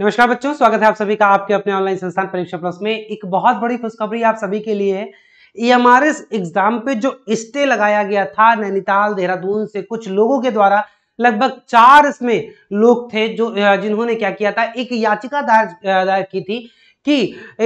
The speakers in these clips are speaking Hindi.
नमस्कार बच्चों स्वागत है आप सभी का आपके अपने ऑनलाइन संस्थान परीक्षा प्लस में एक बहुत बड़ी खुशखबरी आप सभी के लिए है ईएमआरएस e एग्जाम पे जो स्टे लगाया गया था नैनीताल देहरादून से कुछ लोगों के द्वारा लगभग चार इसमें लोग थे जो जिन्होंने क्या किया था एक याचिका दायर दायर की थी कि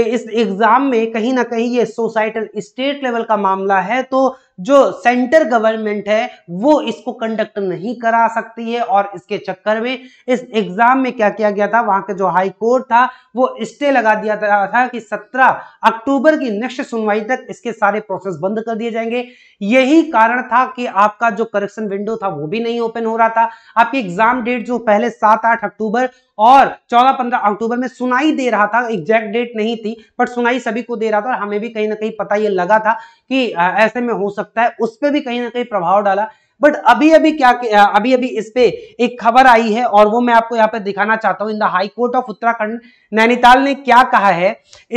इस एग्जाम में कहीं ना कहीं ये सोसाइटल स्टेट लेवल का मामला है तो जो सेंटर गवर्नमेंट है वो इसको कंडक्ट नहीं करा सकती है और इसके चक्कर में इस एग्जाम में क्या किया गया था वहां के जो हाई कोर्ट था वो स्टे लगा दिया था कि 17 अक्टूबर की नेक्स्ट सुनवाई तक इसके सारे प्रोसेस बंद कर दिए जाएंगे यही कारण था कि आपका जो करेक्शन विंडो था वो भी नहीं ओपन हो रहा था आपकी एग्जाम डेट जो पहले सात आठ अक्टूबर और चौदह पंद्रह अक्टूबर में सुनाई दे रहा था एग्जैक्ट डेट नहीं थी बट सुनाई सभी को दे रहा था हमें भी कहीं ना कहीं पता ये लगा था कि ऐसे में हो सकता सकता है उस पर भी कहीं ना कहीं प्रभाव डाला बट अभी अभी क्या अभी अभी इस पे एक खबर आई है और वो मैं आपको यहाँ पे दिखाना चाहता हूँ in the high court of Uttarakhand Nainital ने क्या कहा है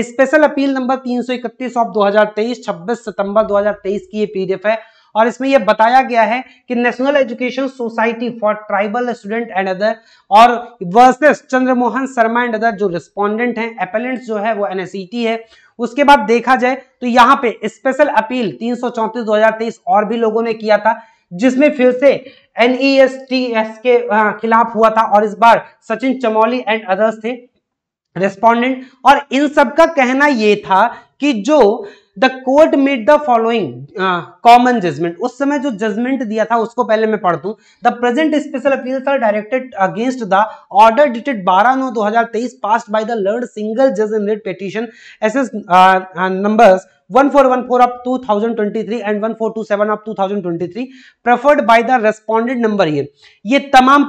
स्पेशल अपील नंबर 331 ऑफ 2023 26 सितंबर 2023 की ये पीडीएफ है और इसमें यह बताया गया है कि national education society for tribal student and other और versus Chandramohan Sharma and other जो रिस्पॉन्डेंट है एपेलेंट जो है वो एनएसईटी है उसके बाद देखा जाए तो यहाँ पे स्पेशल अपील तीन सौ और भी लोगों ने किया था जिसमें फिर से एन e के खिलाफ हुआ था और इस बार सचिन चमोली एंड अदर्स थे रेस्पॉन्डेंट और इन सब का कहना यह था कि जो the court made the following common judgment उस समय जो जजमेंट दिया था उसको पहले मैं पढ़ दू the present special appeal are directed against the order dated 12 नौ 2023 passed by the learned single जज in writ petition S S numbers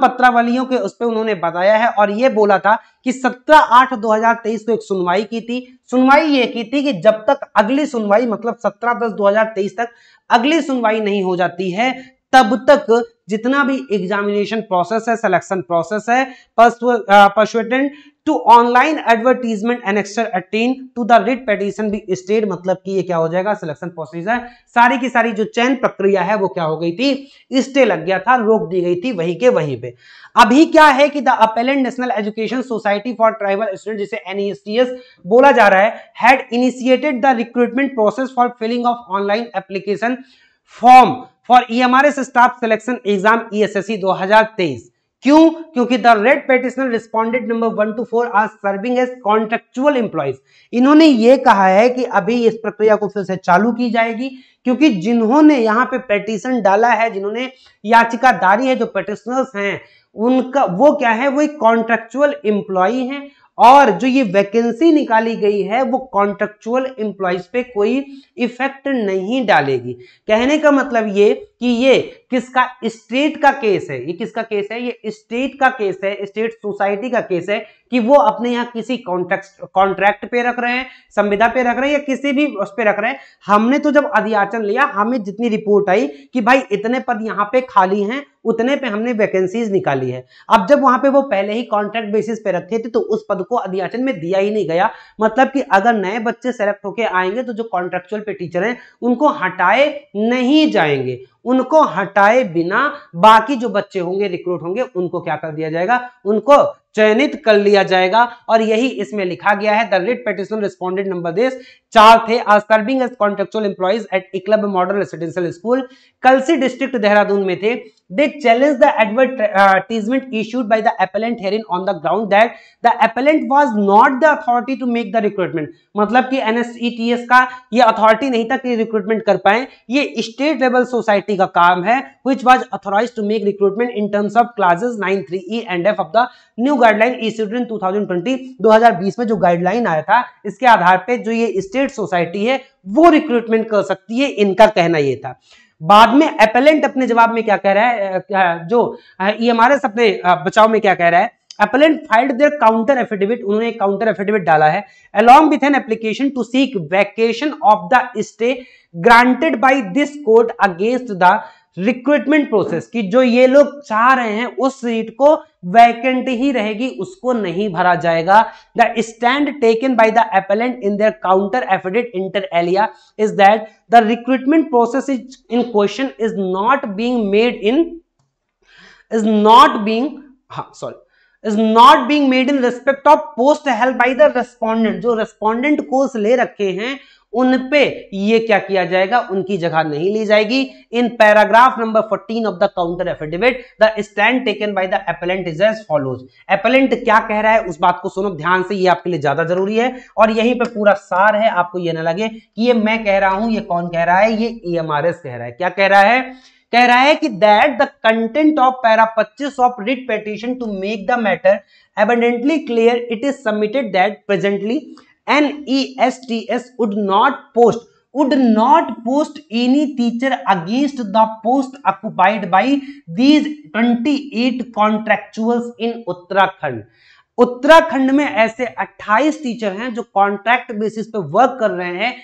पत्रावलियों के उस पर उन्होंने बताया है और यह बोला था कि सत्रह आठ दो हजार तेईस को एक सुनवाई की थी सुनवाई यह की थी कि जब तक अगली सुनवाई मतलब सत्रह दस दो हजार तेईस तक अगली सुनवाई नहीं हो जाती है तब तक जितना भी एग्जामिनेशन प्रोसेस है सिलेक्शन प्रोसेस है pursuant to online advertisement and attain to the writ petition be stayed मतलब कि ये क्या हो जाएगा process प्रोसीजर सारी की सारी जो चयन प्रक्रिया है वो क्या हो गई थी stay लग गया था रोक दी गई थी वहीं के वहीं पे अभी क्या है कि the appellant national education society for tribal student जिसे एनईएसटीएस e बोला जा रहा है had initiated the recruitment process for filling of online application form for EMRS staff selection exam ESSC 2023 क्यों क्योंकि the writ petitioner respondent number one to four are serving as contractual employees इन्होंने ये कहा है कि अभी इस प्रक्रिया को फिर से चालू की जाएगी क्योंकि जिन्होंने यहाँ पे पेटिशन डाला है जिन्होंने याचिका दारी है जो पेटिशनर्स हैं उनका वो क्या है वो एक कॉन्ट्रेक्चुअल एम्प्लॉय हैं और जो ये वैकेंसी निकाली गई है वो कॉन्ट्रेक्चुअल एम्प्लॉयज पे कोई इफेक्ट नहीं डालेगी कहने का मतलब ये कि ये किसका स्टेट का केस है ये किसका केस है ये स्टेट का केस है स्टेट सोसाइटी का केस है कि वो अपने यहाँ किसी कॉन्ट्रैक्ट कॉन्ट्रैक्ट पे रख रहे हैं संविदा पे रख रहे हैं या किसी भी उस पर रख रहे हैं हमने तो जब अधियाचन लिया हमें जितनी रिपोर्ट आई कि भाई इतने पद यहाँ पे खाली हैं उतने पे हमने वैकेंसीज निकाली है अब जब वहां पे वो पहले ही कॉन्ट्रैक्ट बेसिस पे रखे थे तो उस पद को अधियाचन में दिया ही नहीं गया मतलब कि अगर नए बच्चे सेलेक्ट होके आएंगे तो जो कॉन्ट्रेक्चुअल पे टीचर हैं उनको हटाए नहीं जाएंगे उनको हटाए बिना बाकी जो बच्चे होंगे रिक्रूट होंगे उनको क्या कर दिया जाएगा उनको चयनित कर लिया जाएगा और यही इसमें लिखा गया है the writ petition respondent number this चार थे आज serving as contractual employees at Eklavya model residential school Kalsi district Dehradun में थे they challenge the advertisement issued by the appellant herein on the ground that the appellant was not the authority to make the recruitment मतलब कि एनएसईटीएस का ये अथॉरिटी नहीं था कि रिक्रूटमेंट कर पाए ये स्टेट लेवल सोसाइटी का काम है which was authorise to make recruitment in terms of classes nine three E and F of the new guideline issued in 2020 2020 में जो गाइडलाइन आया था इसके आधार पे जो ये स्टेट सोसाइटी है वो रिक्रूटमेंट कर सकती है इनका कहना ये था बाद में एपेलेंट अपने जवाब में क्या कह रहा है जो ई एम आर एस अपने बचाव में क्या कह रहा है appellant filed their counter affidavit उन्होंने एक काउंटर एफिडेविट डाला है along with an application to seek vacation of the stay granted by this court against the recruitment process की जो ये लोग चाह रहे हैं उस सीट को वैकेंट ही रहेगी उसको नहीं भरा जाएगा the stand taken by the appellant in their counter एफिडेट inter Elia is that the recruitment process is in question is not being made in is not being हाँ, sorry is not being made in respect of post help by the respondent जो respondent कोर्स ले रखे हैं उन पे ये क्या किया जाएगा उनकी जगह नहीं ली जाएगी in paragraph number 14 of the counter affidavit the stand taken by the appellant is as follows appellant क्या कह रहा है उस बात को सुनो ध्यान से ये आपके लिए ज्यादा जरूरी है और यहीं पे पूरा सार है आपको ये ना लगे कि ये मैं कह रहा हूं ये कौन कह रहा है ये ई e कह रहा है क्या कह रहा है कह रहा है कि that the content of para 25 of writ petition to make the matter abundantly clear it is submitted that presently N E S T S would not post would not post any teacher against the post occupied by these twenty eight contractual in Uttarakhand Uttarakhand में ऐसे अट्ठाईस टीचर हैं जो कॉन्ट्रैक्ट बेसिस पे वर्क कर रहे हैं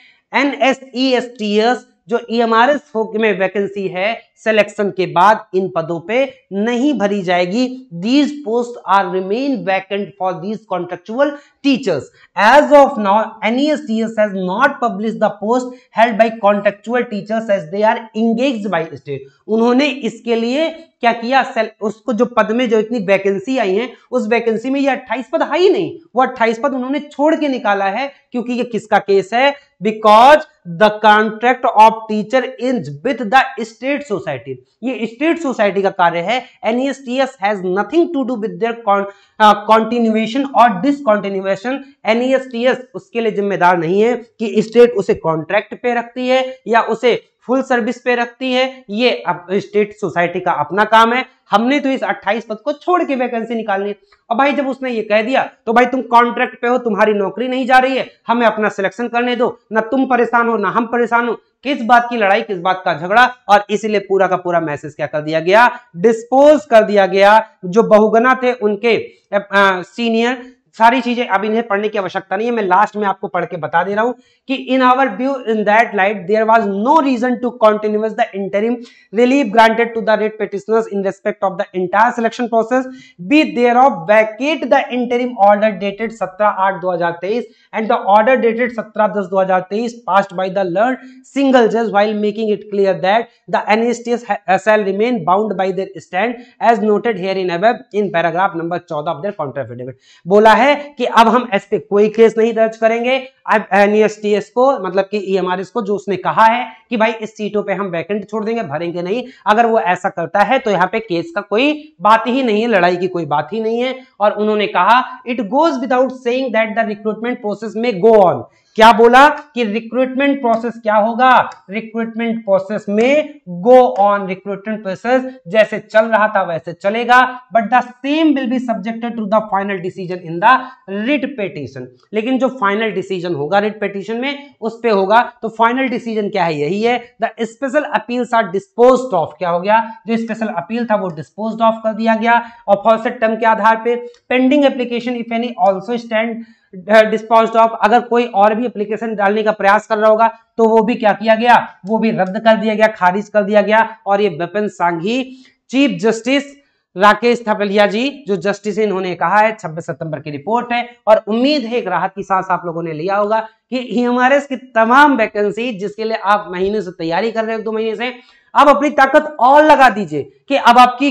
N S E S T S जो ई एम आर एस में वैकेंसी है सिलेक्शन के बाद इन पदों पे नहीं भरी जाएगी these post are remain vacant for these contractual teachers as of now NESTS has not publish the post held by contractual teachers as they are engage by state उन्होंने इसके लिए क्या किया सेल उसको जो पद में जो इतनी वैकेंसी आई है उस वैकेंसी में ये 28 पद है ही नहीं वो 28 पद उन्होंने छोड़ के निकाला है क्योंकि ये किसका केस है because the contract of teacher in with the state society society ये स्टेट सोसाइटी का कार्य है NESTS has nothing to do with their continuation और डिसकॉन्टिन्यूएशन एनईएसटीएस उसके लिए जिम्मेदार नहीं है कि स्टेट उसे कॉन्ट्रैक्ट पे रखती है या उसे फुल सर्विस पे रखती है ये अब स्टेट सोसाइटी का अपना काम है हमने तो इस 28 पद को छोड़ के वैकेंसी निकालनी है और भाई जब उसने ये कह दिया तो भाई तुम कॉन्ट्रैक्ट पे हो तुम्हारी नौकरी नहीं जा रही है हमें अपना सिलेक्शन करने दो ना तुम परेशान हो ना हम परेशान हो किस बात की लड़ाई किस बात का झगड़ा और इसीलिए पूरा का पूरा मैसेज क्या कर दिया गया डिस्पोज कर दिया गया जो बहुगना थे उनके सीनियर सारी चीजें अब इन्हें पढ़ने की आवश्यकता नहीं है मैं लास्ट में आपको पढ़ के बता दे रहा हूं कि in our view in that light there was no reason to continues the interim relief granted to the writ petitioners in respect of the entire selection process be there of vacate the interim order dated सत्रह आठ दो हजार तेईस एंड द ऑर्डर डेटेड सत्रह दस दो हजार तेईस the by the learned single जज it clear that the NSTS shall remain bound by their stand as noted here in above in paragraph number 14 of their counter affidavit बोला है है कि अब हम एस पे कोई केस नहीं दर्ज करेंगे अब एनएसटीएस e को मतलब कि ईएमआरएस e को जो उसने कहा है कि भाई इस सीटों पे हम वैकेंट छोड़ देंगे भरेंगे नहीं अगर वो ऐसा करता है तो यहाँ पे केस का कोई बात ही नहीं है लड़ाई की कोई बात ही नहीं है और उन्होंने कहा it goes without saying that the recruitment process में गो ऑन क्या बोला कि रिक्रूटमेंट प्रोसेस क्या होगा रिक्रूटमेंट प्रोसेस में गो ऑन रिक्रूटमेंट प्रोसेस जैसे चल रहा था वैसे चलेगा but the same will be subjected to the final decision in the writ petition लेकिन जो फाइनल डिसीजन होगा रिट पेटिशन में उस पर होगा तो फाइनल डिसीजन क्या है यही है the special appeal are dispose of क्या हो गया जो स्पेशल अपील था वो डिस्पोज ऑफ कर दिया गया और फॉर्सेट टर्म के आधार पर pending application if any also stand dispose of अगर कोई और भी एप्लीकेशन डालने का प्रयास कर रहा होगा तो वो भी क्या किया गया वो भी रद्द कर दिया गया खारिज कर दिया गया और ये विपिन सांघी चीफ जस्टिस राकेश थपलिया जी जो जस्टिस इन्होंने कहा है 26 सितंबर की रिपोर्ट है और उम्मीद है एक राहत की सांस आप लोगों ने लिया होगा कि ह्यूमरस की तमाम वैकेंसी जिसके लिए आप महीने से तैयारी कर रहे हो दो महीने से आप अपनी ताकत और लगा दीजिए कि अब आपकी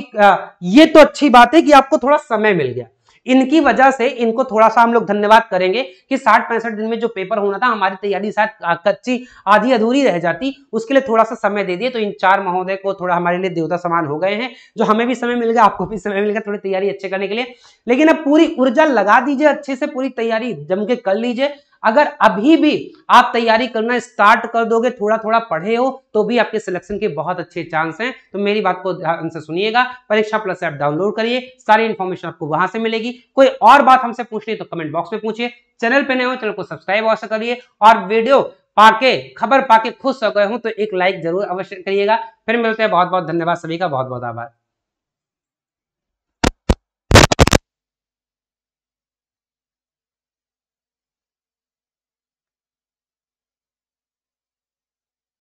ये तो अच्छी बात है कि आपको थोड़ा समय मिल गया इनकी वजह से इनको थोड़ा सा हम लोग धन्यवाद करेंगे कि साठ पैंसठ दिन में जो पेपर होना था हमारी तैयारी शायद कच्ची आधी अधूरी रह जाती उसके लिए थोड़ा सा समय दे दिए तो इन चार महोदय को थोड़ा हमारे लिए देवता समान हो गए हैं जो हमें भी समय मिल गया आपको भी समय मिल गया थोड़ी तैयारी अच्छे करने के लिए लेकिन अब पूरी ऊर्जा लगा दीजिए अच्छे से पूरी तैयारी जम के कर लीजिए अगर अभी भी आप तैयारी करना स्टार्ट कर दोगे थोड़ा थोड़ा पढ़े हो तो भी आपके सिलेक्शन के बहुत अच्छे चांस हैं तो मेरी बात को ध्यान से सुनिएगा परीक्षा प्लस ऐप डाउनलोड करिए सारी इन्फॉर्मेशन आपको वहां से मिलेगी कोई और बात हमसे पूछनी तो कमेंट बॉक्स में पूछिए चैनल पर नए हो चैनल को सब्सक्राइब अवश्य करिए और वीडियो पाके खबर पाके खुश हो गए हूं तो एक लाइक जरूर अवश्य करिएगा फिर मिलते हैं बहुत बहुत धन्यवाद सभी का बहुत बहुत आभार